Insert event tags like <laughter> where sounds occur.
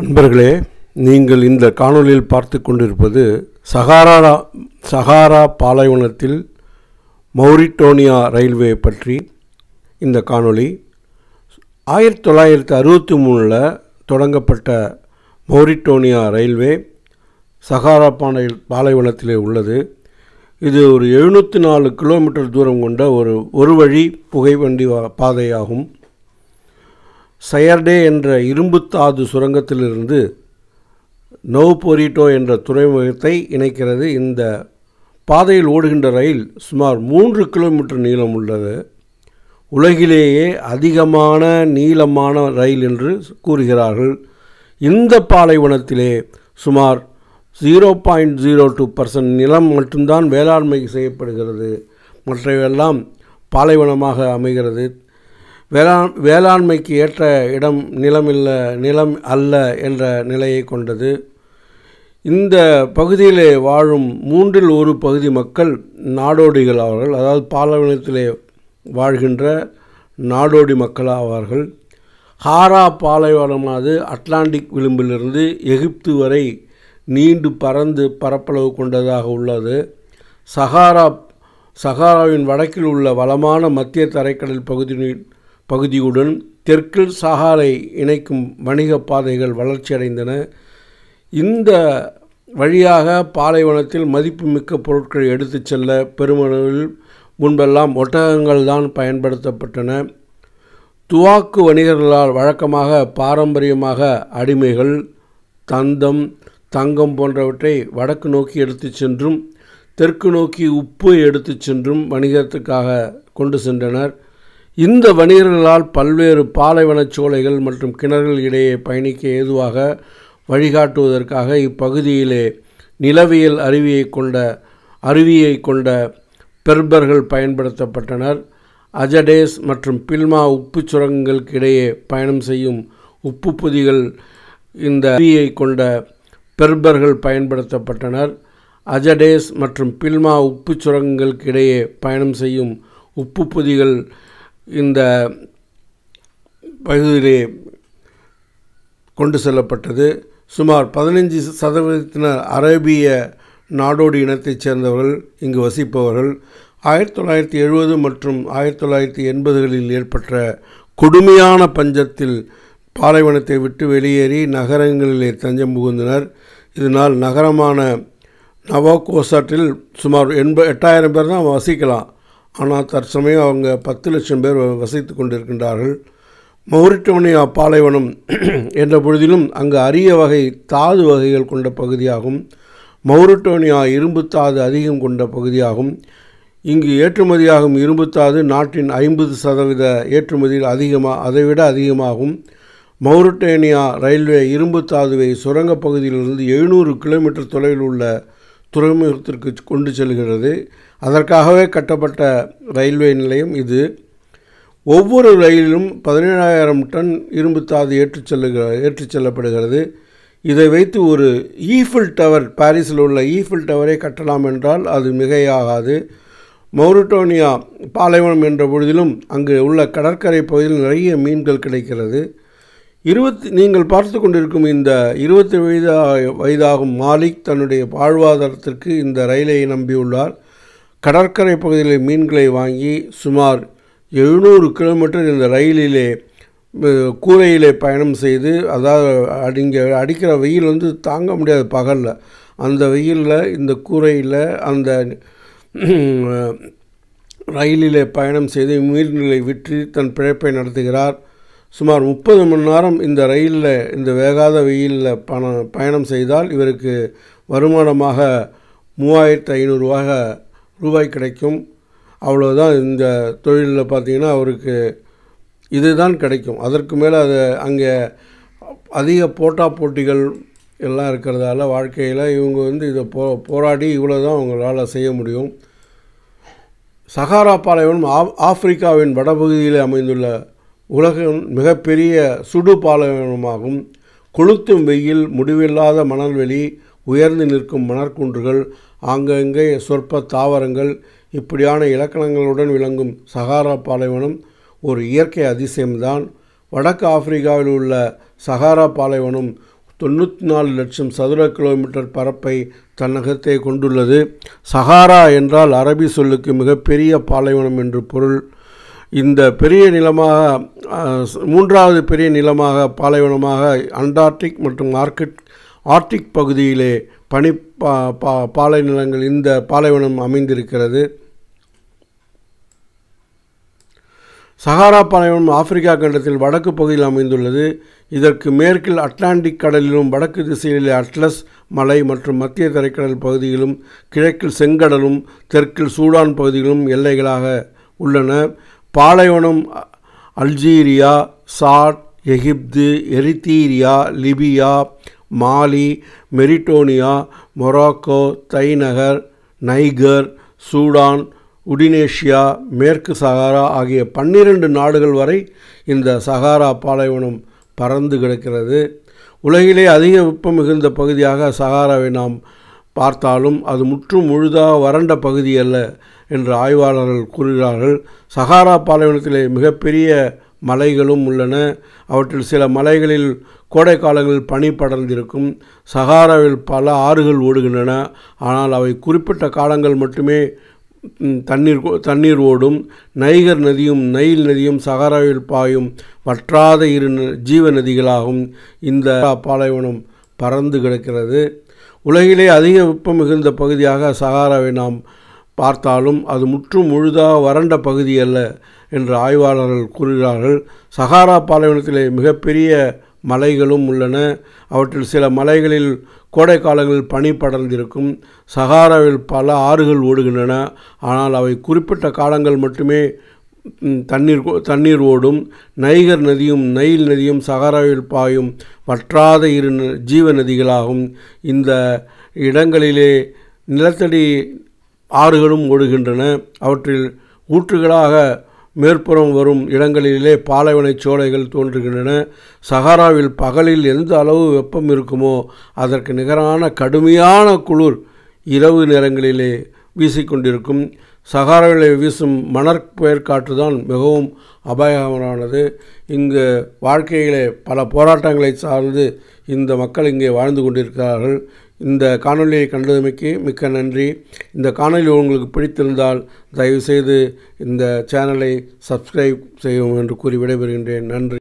அன்பர்களே நீங்கள் இந்த காணொலியில் பார்த்து கொண்டிருப்பது சகாரா சகாரா பாலைவனத்தில் மௌரிட்டோனியா ரயில்வே பற்றி இந்த காணொளி ஆயிரத்தி தொள்ளாயிரத்தி அறுபத்தி மூணில் தொடங்கப்பட்ட மௌரிட்டோனியா ரயில்வே சகாரா பாலை பாலைவனத்திலே உள்ளது இது ஒரு எழுநூற்றி நாலு கிலோமீட்டர் தூரம் கொண்ட ஒரு ஒரு வழி புகைவண்டி பாதையாகும் சயர்டே என்ற இரும்புத்தாது சுரங்கத்திலிருந்து நோ போரிட்டோ என்ற துறைமுகத்தை இணைக்கிறது இந்த பாதையில் ஓடுகின்ற ரயில் சுமார் மூன்று கிலோமீட்டர் நீளம் உள்ளது உலகிலேயே அதிகமான நீளமான ரயில் என்று கூறுகிறார்கள் இந்த பாலைவனத்திலே சுமார் zero point zero two percent நிலம் மட்டும்தான் வேளாண்மை செய்யப்படுகிறது மற்றவையெல்லாம் பாலைவனமாக அமைகிறது வேளாண் வேளாண்மைக்கு ஏற்ற இடம் நிலமில்ல நிலம் அல்ல என்ற நிலையை கொண்டது இந்த பகுதியிலே வாழும் மூன்றில் ஒரு பகுதி மக்கள் நாடோடிகள் ஆவார்கள் அதாவது பாலைவனத்திலே வாழ்கின்ற நாடோடி மக்கள் ஆவார்கள் ஹாரா பாலைவனமானது அட்லாண்டிக் விளிம்பிலிருந்து எகிப்து வரை நீண்டு பறந்து பரப்பளவு கொண்டதாக உள்ளது சஹாரா சஹாராவின் வடக்கில் உள்ள வளமான மத்திய தரைக்கடல் பகுதியின் பகுதியுடன் தெற்கில் சஹாரை இணைக்கும் வணிக பாதைகள் வளர்ச்சியடைந்தன இந்த வழியாக பாலைவனத்தில் மதிப்புமிக்க பொருட்களை எடுத்துச் செல்ல பெருமளவில் முன்பெல்லாம் ஒட்டகங்கள் தான் பயன்படுத்தப்பட்டன துவாக்கு வணிகர்களால் வழக்கமாக பாரம்பரியமாக அடிமைகள் தந்தம் தங்கம் போன்றவற்றை வடக்கு நோக்கி எடுத்துச் சென்றும் தெற்கு நோக்கி உப்பு எடுத்துச் சென்றும் வணிகத்துக்காக கொண்டு சென்றனர் இந்த வணிகர்களால் பல்வேறு பாலைவனச் சோலைகள் மற்றும் கிணறுகள் இடையே பயணிக்க ஏதுவாக வழிகாட்டுவதற்காக இப்பகுதியிலே நிலவியல் அருவியை கொண்ட அருவியை கொண்ட பெர்பர்கள் பயன்படுத்தப்பட்டனர் அஜடேஸ் மற்றும் பில்மா உப்பு சுரங்கங்களுக்கு இடையே பயணம் செய்யும் உப்பு புதிகள் இந்த அருவியை கொண்ட பெர்பர்கள் பயன்படுத்தப்பட்டனர் அஜடேஸ் மற்றும் பில்மா உப்பு சுரங்கங்களுக்கு இடையே பயணம் செய்யும் உப்பு புதிகள் இந்த பகுதியிலே கொண்டு செல்லப்பட்டது சுமார் பதினைஞ்சு சதவீதத்தினர் அரேபிய நாடோடி இனத்தைச் சேர்ந்தவர்கள் இங்கு வசிப்பவர்கள் ஆயிரத்தி தொள்ளாயிரத்தி எழுபது மற்றும் ஆயிரத்தி தொள்ளாயிரத்தி எண்பதுகளில் ஏற்பட்ட கொடுமையான பஞ்சத்தில் பாலைவனத்தை விட்டு வெளியேறி நகரங்களிலே தஞ்சம் புகுந்தனர் இதனால் நகரமான நவாகோசாட்டில் சுமார் எண்ப எட்டாயிரம் பேர் தான் வசிக்கலாம் ஆனால் தற்சமயம் அவங்க பத்து லட்சம் பேர் வசித்து கொண்டிருக்கின்றார்கள் மௌரிட்டமனியா பாலைவனம் <clears throat> என்ற பொழுதிலும் அங்கு அரிய வகை தாது வகைகள் கொண்ட பகுதியாகும் மௌரிட்டோனியா இரும்புத்தாது அதிகம் கொண்ட பகுதியாகும் இங்கு ஏற்றுமதியாகும் இரும்புத்தாது நாட்டின் ஐம்பது சதவீத ஏற்றுமதியில் அதிகமாக அதைவிட அதிகமாகும் மௌரிட்டேனியா ரயில்வே இரும்புத்தாதுவை சுரங்கப் பகுதியிலிருந்து எழுநூறு கிலோமீட்டர் தொலைவில் உள்ள துறைமுகத்திற்கு கொண்டு செல்கிறது அதற்காகவே கட்டப்பட்ட ரயில்வே நிலையம் இது ஒவ்வொரு ரயிலிலும் பதினேழாயிரம் டன் இரும்பு தாது ஏற்றுச் செல்லுகிற ஏற்றுச் செல்லப்படுகிறது இதை வைத்து ஒரு ஈஃபில் டவர் பாரிஸில் உள்ள ஈஃபில் டவரை கட்டலாம் என்றால் அது மிகையாகாது மௌரிட்டோனியா பாலைவனம் என்ற பொழுதிலும் அங்கு உள்ள கடற்கரை பகுதியில் நிறைய மீன்கள் கிடைக்கிறது இருபத்தி நீங்கள் பார்த்து கொண்டிருக்கும் இந்த இருபத்தி வயதாக வயதாகும் மாலிக் தன்னுடைய வாழ்வாதாரத்திற்கு இந்த ரயிலை நம்பியுள்ளார் கடற்கரை பகுதியில் மீன்களை வாங்கி சுமார் எழுநூறு கிலோமீட்டர் இந்த ரயிலிலே கூரையிலே பயணம் செய்து அதாவது அடிங்க அடிக்கிற வெயில் வந்து தாங்க முடியாது பகலில் அந்த வெயிலில் இந்த கூரையில் அந்த ரயிலிலே பயணம் செய்து மீன்களை விற்று தன் பிழைப்பை நடத்துகிறார் சுமார் முப்பது மணி நேரம் இந்த ரயிலில் இந்த வேகாத வெயிலில் பண பயணம் செய்தால் இவருக்கு வருமானமாக மூவாயிரத்து ஐநூறுரூவாக ரூபாய் கிடைக்கும் அவ்வளோதான் இந்த தொழிலில் பார்த்திங்கன்னா அவருக்கு இதுதான் கிடைக்கும் அதற்கு மேலே அது அங்கே அதிக போட்டா போட்டிகள் எல்லாம் இருக்கிறதால வாழ்க்கையில் இவங்க வந்து இதை போ போராடி இவ்வளோ தான் அவங்களால் செய்ய முடியும் சகாரா பாலைவனம் ஆப் ஆப்பிரிக்காவின் வடபகுதியில் அமைந்துள்ள உலகின் மிகப்பெரிய சுடு பாலைவனமாகும் கொளுத்தும் வெயில் முடிவில்லாத மணல்வெளி உயர்ந்து நிற்கும் மணற்குன்றுகள் ஆங்கங்கே சொற்ப தாவரங்கள் இப்படியான இலக்கணங்களுடன் விளங்கும் சகாரா பாலைவனம் ஒரு இயற்கை அதிசயம்தான் வடக்கு ஆப்பிரிக்காவில் உள்ள சகாரா பாலைவனம் தொண்ணூற்றி நாலு லட்சம் சதுர கிலோமீட்டர் பரப்பை தன்னகத்தை கொண்டுள்ளது சஹாரா என்றால் அரபி சொல்லுக்கு மிகப்பெரிய பாலைவனம் என்று பொருள் இந்த பெரிய நிலமாக மூன்றாவது பெரிய நிலமாக பாலைவனமாக அண்டார்டிக் மற்றும் ஆர்கிட் ஆர்டிக் பகுதியிலே பனி பா பா பாலை நிலங்கள் இந்த பாலைவனம் அமைந்திருக்கிறது சஹாரா பாலைவனம் ஆப்பிரிக்கா கண்டத்தில் வடக்கு பகுதியில் அமைந்துள்ளது இதற்கு மேற்கில் அட்லாண்டிக் கடலிலும் வடக்கு திசையிலே அட்லஸ் மலை மற்றும் மத்திய தரைக்கடல் பகுதிகளும் கிழக்கில் செங்கடலும் தெற்கில் சூடான் பகுதிகளும் எல்லைகளாக உள்ளன பாலைவனம் Algeria Chad Egypt Eritrea Libya Mali Mauritania Morocco தைநகர் நைகர் சூடான் உடினேஷியா மேற்கு சகாரா ஆகிய பன்னிரண்டு நாடுகள் வரை இந்த சகாரா பாலைவனம் பறந்து கிடக்கிறது உலகிலே அதிக வெப்பம் மிகுந்த பகுதியாக சகாராவை நாம் பார்த்தாலும் அது முற்றும் முழுதாக வறண்ட பகுதி அல்ல என்று ஆய்வாளர்கள் கூறுகிறார்கள் சஹாரா பாலைவனத்திலே மிகப்பெரிய மலைகளும் உள்ளன அவற்றில் சில மலைகளில் கோடை காலங்களில் பனி படர்ந்திருக்கும் சஹாராவில் பல ஆறுகள் ஓடுகின்றன ஆனால் அவை குறிப்பிட்ட காலங்கள் மட்டுமே தண்ணீர் தண்ணீர் ஓடும் நைகர் நதியும் நைல் நதியும் சஹாராவில் பாயும் வற்றாத இரு ஜீவ நதிகளாகும் இந்த பாலைவனம் பறந்து கிடக்கிறது உலகிலே அதிக வெப்பம் மிகுந்த பகுதியாக சஹாராவை நாம் பார்த்தாலும் அது முற்றும் முழுதாக வறண்ட பகுதி அல்ல என்று ஆய்வாளர்கள் கூறுகிறார்கள் சஹாரா பாலைவனத்திலே மிகப்பெரிய மலைகளும் உள்ளன அவற்றில் சில மலைகளில் கோடை காலங்களில் பனி படர்ந்திருக்கும் சஹாராவில் பல ஆறுகள் ஓடுகின்றன ஆனால் அவை குறிப்பிட்ட காலங்கள் மட்டுமே தண்ணீர் தண்ணீர் ஓடும் நைகர் நதியும் நைல் நதியும் சஹாராவில் பாயும் வற்றாத இரு ஜீவ நதிகளாகும் இந்த இடங்களிலே நிலத்தடி ஆறுகளும் ஓடுகின்றன அவற்றில் ஊற்றுகளாக மேற்புறம் வரும் இடங்களிலே பாலைவனச் சோலைகள் தோன்றுகின்றன சஹாராவில் பகலில் எந்த அளவு வெப்பம் இருக்குமோ அதற்கு நிகரான கடுமையான குளிர் இரவு நேரங்களிலே வீசிக்கொண்டிருக்கும் சகாராவிலே வீசும் மணற்பெயர்காற்று தான் மிகவும் அபாயகரமானது இங்கு வாழ்க்கையிலே பல போராட்டங்களை சார்ந்து இந்த மக்கள் இங்கே வாழ்ந்து கொண்டிருக்கிறார்கள் இந்த காணொலியை கண்டதுமைக்கு மிக்க நன்றி இந்த காணொலி உங்களுக்கு பிடித்திருந்தால் தயவுசெய்து இந்த சேனலை சப்ஸ்கிரைப் செய்யவும் என்று கூறி விடைபெறுகின்றேன் நன்றி